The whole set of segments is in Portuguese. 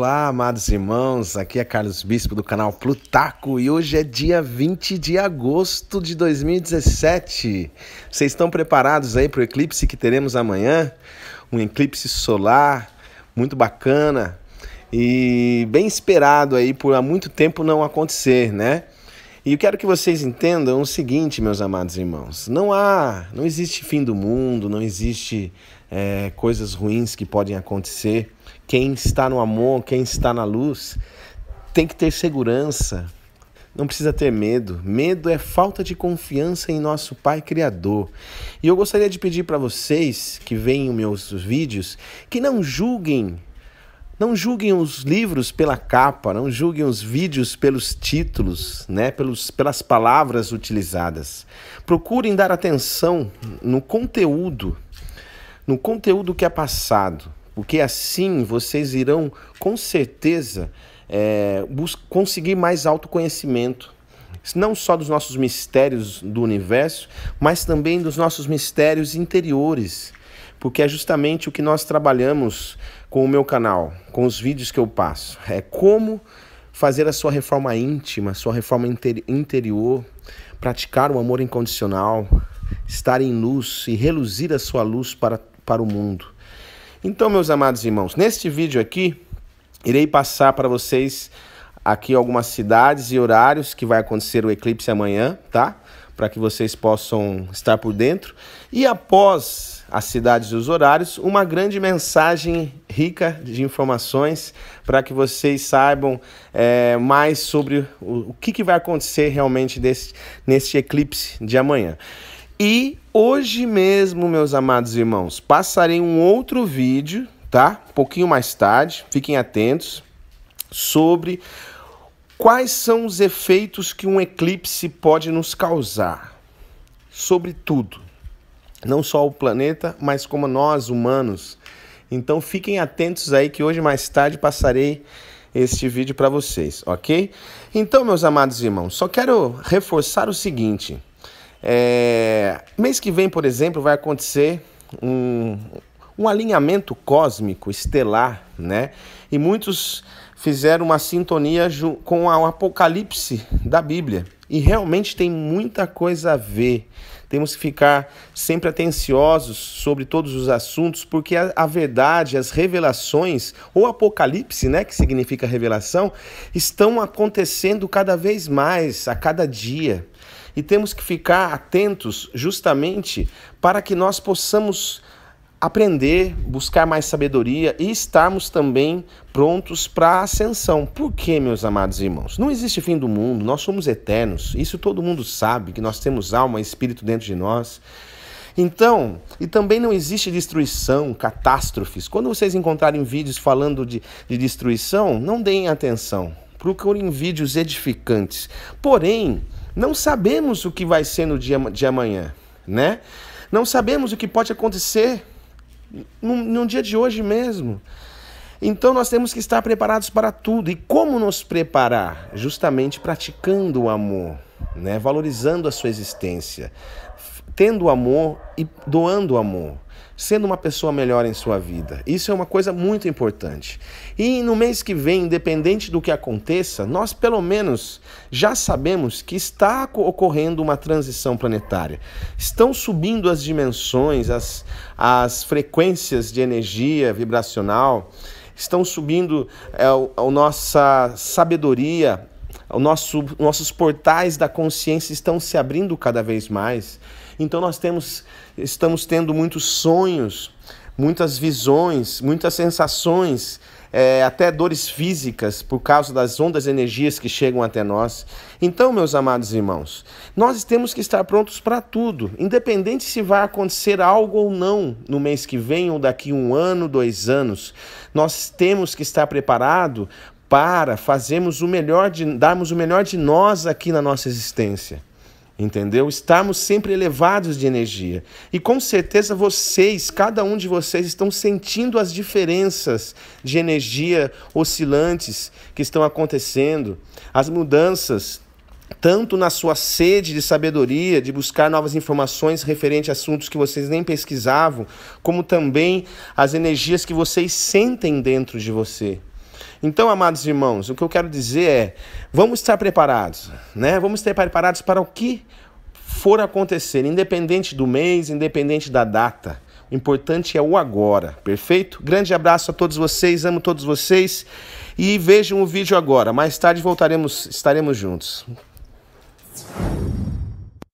Olá, amados irmãos. Aqui é Carlos Bispo do canal Plutaco e hoje é dia 20 de agosto de 2017. Vocês estão preparados aí para o eclipse que teremos amanhã? Um eclipse solar muito bacana e bem esperado aí por há muito tempo não acontecer, né? E eu quero que vocês entendam o seguinte, meus amados irmãos: não há, não existe fim do mundo, não existe é, coisas ruins que podem acontecer. Quem está no amor, quem está na luz, tem que ter segurança. Não precisa ter medo. Medo é falta de confiança em nosso Pai Criador. E eu gostaria de pedir para vocês que veem os meus vídeos que não julguem não julguem os livros pela capa, não julguem os vídeos pelos títulos, né, pelos, pelas palavras utilizadas. Procurem dar atenção no conteúdo no conteúdo que é passado, porque assim vocês irão com certeza é, conseguir mais autoconhecimento, não só dos nossos mistérios do universo, mas também dos nossos mistérios interiores, porque é justamente o que nós trabalhamos com o meu canal, com os vídeos que eu passo, é como fazer a sua reforma íntima, sua reforma interi interior, praticar o amor incondicional, estar em luz e reluzir a sua luz para para o mundo. Então, meus amados irmãos, neste vídeo aqui, irei passar para vocês aqui algumas cidades e horários que vai acontecer o eclipse amanhã, tá? Para que vocês possam estar por dentro. E após as cidades e os horários, uma grande mensagem rica de informações para que vocês saibam é, mais sobre o, o que, que vai acontecer realmente desse, nesse eclipse de amanhã. E hoje mesmo, meus amados irmãos, passarei um outro vídeo, tá? Um pouquinho mais tarde, fiquem atentos, sobre quais são os efeitos que um eclipse pode nos causar. Sobre tudo. Não só o planeta, mas como nós humanos. Então fiquem atentos aí que hoje mais tarde passarei este vídeo para vocês, ok? Então, meus amados irmãos, só quero reforçar o seguinte. É, mês que vem, por exemplo, vai acontecer um, um alinhamento cósmico, estelar, né? E muitos fizeram uma sintonia com o Apocalipse da Bíblia. E realmente tem muita coisa a ver. Temos que ficar sempre atenciosos sobre todos os assuntos, porque a, a verdade, as revelações, ou Apocalipse, né, que significa revelação, estão acontecendo cada vez mais, a cada dia e temos que ficar atentos justamente para que nós possamos aprender, buscar mais sabedoria e estarmos também prontos para a ascensão. Por quê, meus amados irmãos? Não existe fim do mundo, nós somos eternos. Isso todo mundo sabe, que nós temos alma e espírito dentro de nós. Então, e também não existe destruição, catástrofes. Quando vocês encontrarem vídeos falando de, de destruição, não deem atenção. Procurem vídeos edificantes. Porém, não sabemos o que vai ser no dia de amanhã, né? Não sabemos o que pode acontecer no, dia de hoje mesmo. Então nós temos que estar preparados para tudo. E como nos preparar? Justamente praticando o amor, né? valorizando a sua existência, tendo amor e doando amor, sendo uma pessoa melhor em sua vida. Isso é uma coisa muito importante. E no mês que vem, independente do que aconteça, nós pelo menos já sabemos que está ocorrendo uma transição planetária. Estão subindo as dimensões, as, as frequências de energia vibracional, estão subindo é, a, nossa sabedoria, o nosso, nossos portais da consciência estão se abrindo cada vez mais. Então nós temos, estamos tendo muitos sonhos, muitas visões, muitas sensações, é, até dores físicas por causa das ondas energias que chegam até nós. Então, meus amados irmãos, nós temos que estar prontos para tudo, independente se vai acontecer algo ou não no mês que vem ou daqui um ano, dois anos. Nós temos que estar preparado para fazermos o melhor de darmos o melhor de nós aqui na nossa existência entendeu? Estamos sempre elevados de energia. E com certeza vocês, cada um de vocês, estão sentindo as diferenças de energia oscilantes que estão acontecendo, as mudanças. Tanto na sua sede de sabedoria, de buscar novas informações referente a assuntos que vocês nem pesquisavam, como também as energias que vocês sentem dentro de você. Então, amados irmãos, o que eu quero dizer é: vamos estar preparados, né? Vamos estar preparados para o que for acontecer, independente do mês, independente da data. O importante é o agora, perfeito? Grande abraço a todos vocês, amo todos vocês e vejam o vídeo agora. Mais tarde voltaremos, estaremos juntos.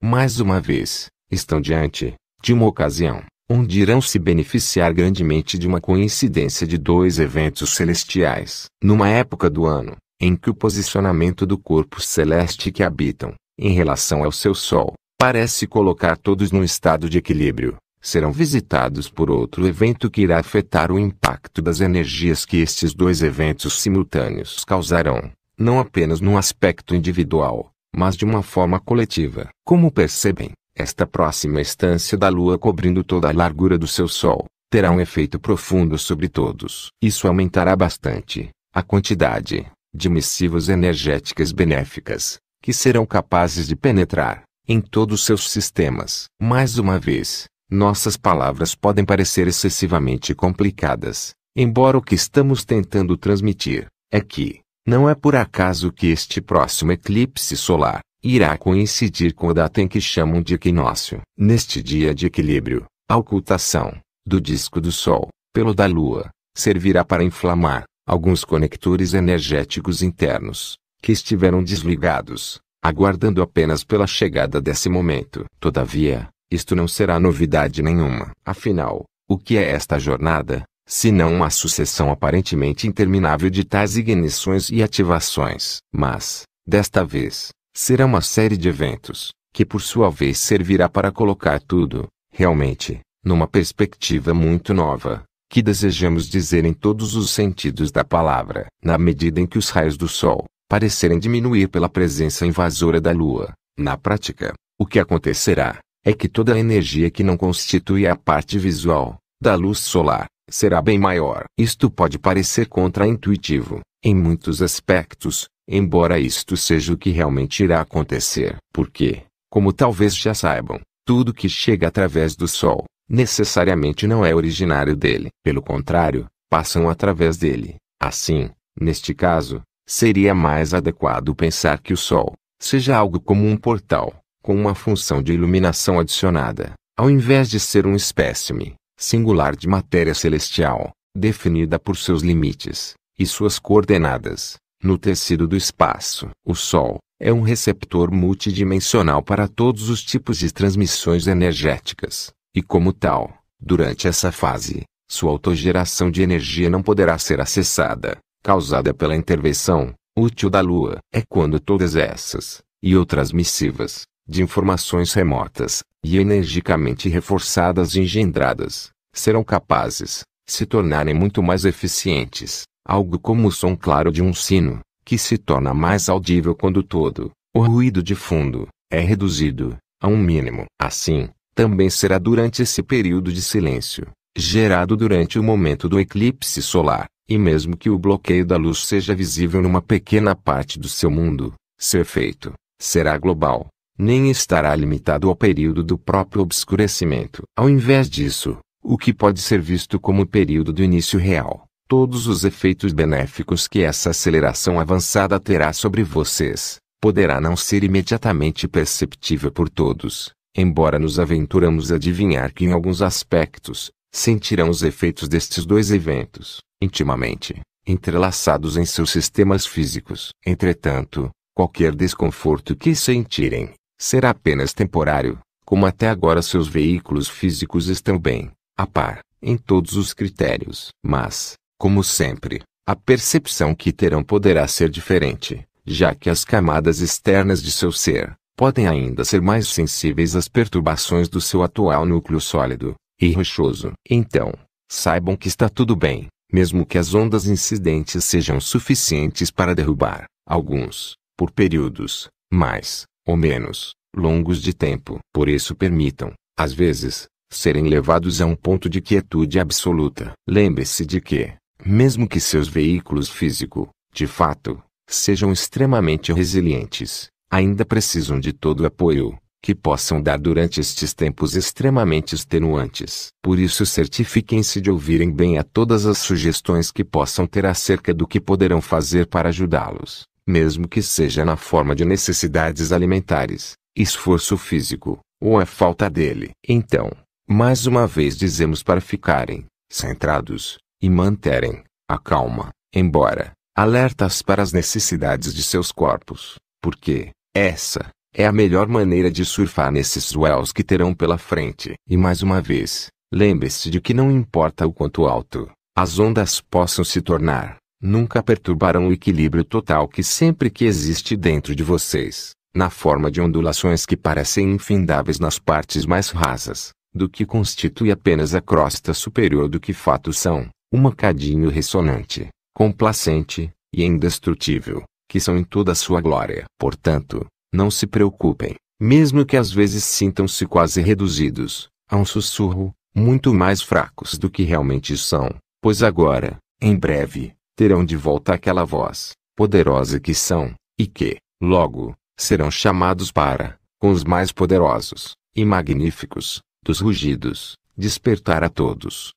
Mais uma vez, estão diante de uma ocasião onde irão se beneficiar grandemente de uma coincidência de dois eventos celestiais. Numa época do ano, em que o posicionamento do corpo celeste que habitam, em relação ao seu Sol, parece colocar todos num estado de equilíbrio, serão visitados por outro evento que irá afetar o impacto das energias que estes dois eventos simultâneos causarão, não apenas num aspecto individual, mas de uma forma coletiva. Como percebem, esta próxima estância da Lua cobrindo toda a largura do seu Sol, terá um efeito profundo sobre todos. Isso aumentará bastante a quantidade de missivas energéticas benéficas que serão capazes de penetrar em todos seus sistemas. Mais uma vez, nossas palavras podem parecer excessivamente complicadas, embora o que estamos tentando transmitir é que não é por acaso que este próximo eclipse solar irá coincidir com o data em que chamam de equinócio. Neste dia de equilíbrio, a ocultação do disco do Sol pelo da Lua servirá para inflamar alguns conectores energéticos internos que estiveram desligados, aguardando apenas pela chegada desse momento. Todavia, isto não será novidade nenhuma. Afinal, o que é esta jornada, se não uma sucessão aparentemente interminável de tais ignições e ativações? Mas, desta vez, será uma série de eventos, que por sua vez servirá para colocar tudo, realmente, numa perspectiva muito nova, que desejamos dizer em todos os sentidos da palavra. Na medida em que os raios do Sol parecerem diminuir pela presença invasora da Lua, na prática, o que acontecerá é que toda a energia que não constitui a parte visual da luz solar será bem maior. Isto pode parecer contraintuitivo, em muitos aspectos, embora isto seja o que realmente irá acontecer. Porque, como talvez já saibam, tudo que chega através do Sol, necessariamente não é originário dele. Pelo contrário, passam através dele. Assim, neste caso, seria mais adequado pensar que o Sol seja algo como um portal, com uma função de iluminação adicionada, ao invés de ser um espécime singular de matéria celestial, definida por seus limites e suas coordenadas. No tecido do espaço, o Sol é um receptor multidimensional para todos os tipos de transmissões energéticas, e como tal, durante essa fase, sua autogeração de energia não poderá ser acessada, causada pela intervenção útil da Lua. É quando todas essas, e outras missivas, de informações remotas, e energicamente reforçadas e engendradas, serão capazes, se tornarem muito mais eficientes, algo como o som claro de um sino, que se torna mais audível quando todo o ruído de fundo é reduzido a um mínimo. Assim, também será durante esse período de silêncio, gerado durante o momento do eclipse solar, e mesmo que o bloqueio da luz seja visível numa pequena parte do seu mundo, seu efeito será global, nem estará limitado ao período do próprio obscurecimento. Ao invés disso, o que pode ser visto como o período do início real todos os efeitos benéficos que essa aceleração avançada terá sobre vocês, poderá não ser imediatamente perceptível por todos, embora nos aventuramos a adivinhar que em alguns aspectos, sentirão os efeitos destes dois eventos, intimamente, entrelaçados em seus sistemas físicos. Entretanto, qualquer desconforto que sentirem, será apenas temporário, como até agora seus veículos físicos estão bem, a par, em todos os critérios. Mas, como sempre, a percepção que terão poderá ser diferente, já que as camadas externas de seu ser podem ainda ser mais sensíveis às perturbações do seu atual núcleo sólido e rochoso. Então, saibam que está tudo bem, mesmo que as ondas incidentes sejam suficientes para derrubar alguns, por períodos, mais ou menos longos de tempo. Por isso permitam, às vezes, serem levados a um ponto de quietude absoluta. Lembre-se de que, mesmo que seus veículos físico, de fato, sejam extremamente resilientes, ainda precisam de todo o apoio que possam dar durante estes tempos extremamente extenuantes. Por isso, certifiquem-se de ouvirem bem a todas as sugestões que possam ter acerca do que poderão fazer para ajudá-los, mesmo que seja na forma de necessidades alimentares, esforço físico, ou a falta dele. Então, mais uma vez dizemos para ficarem centrados, e manterem a calma, embora alertas para as necessidades de seus corpos, porque essa é a melhor maneira de surfar nesses wells que terão pela frente. E mais uma vez, lembre-se de que não importa o quanto alto as ondas possam se tornar, nunca perturbarão o equilíbrio total que sempre que existe dentro de vocês, na forma de ondulações que parecem infindáveis nas partes mais rasas, do que constitui apenas a crosta superior do que fato são um macadinho ressonante, complacente e indestrutível, que são em toda a sua glória. Portanto, não se preocupem, mesmo que às vezes sintam-se quase reduzidos a um sussurro, muito mais fracos do que realmente são, pois agora, em breve, terão de volta aquela voz poderosa que são, e que, logo, serão chamados para, com os mais poderosos e magníficos dos rugidos, despertar a todos.